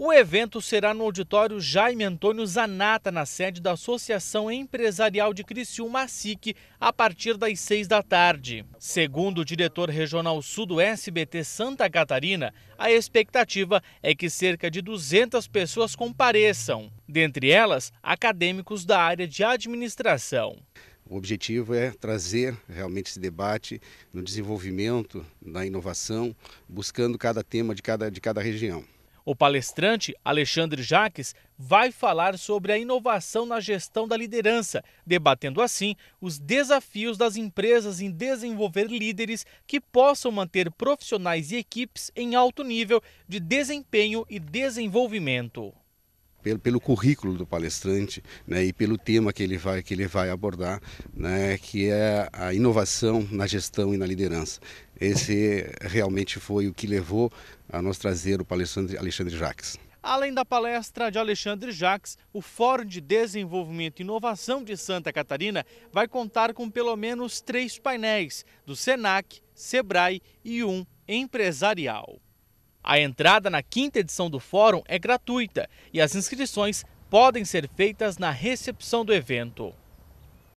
O evento será no auditório Jaime Antônio Zanata, na sede da Associação Empresarial de Criciúma, SIC, a partir das seis da tarde. Segundo o diretor regional sul do SBT Santa Catarina, a expectativa é que cerca de 200 pessoas compareçam, dentre elas acadêmicos da área de administração. O objetivo é trazer realmente esse debate no desenvolvimento, na inovação, buscando cada tema de cada, de cada região. O palestrante Alexandre Jaques vai falar sobre a inovação na gestão da liderança, debatendo assim os desafios das empresas em desenvolver líderes que possam manter profissionais e equipes em alto nível de desempenho e desenvolvimento pelo, pelo currículo do palestrante né, e pelo tema que ele vai, que ele vai abordar, né, que é a inovação na gestão e na liderança. Esse realmente foi o que levou a nós trazer o palestrante Alexandre Jacques. Além da palestra de Alexandre Jacques, o Fórum de Desenvolvimento e Inovação de Santa Catarina vai contar com pelo menos três painéis do SENAC, SEBRAE e um empresarial. A entrada na quinta edição do fórum é gratuita e as inscrições podem ser feitas na recepção do evento.